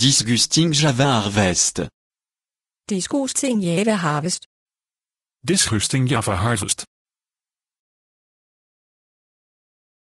Disgusting Java Harvest. Disgusting Java Harvest. Disgusting Java Harvest.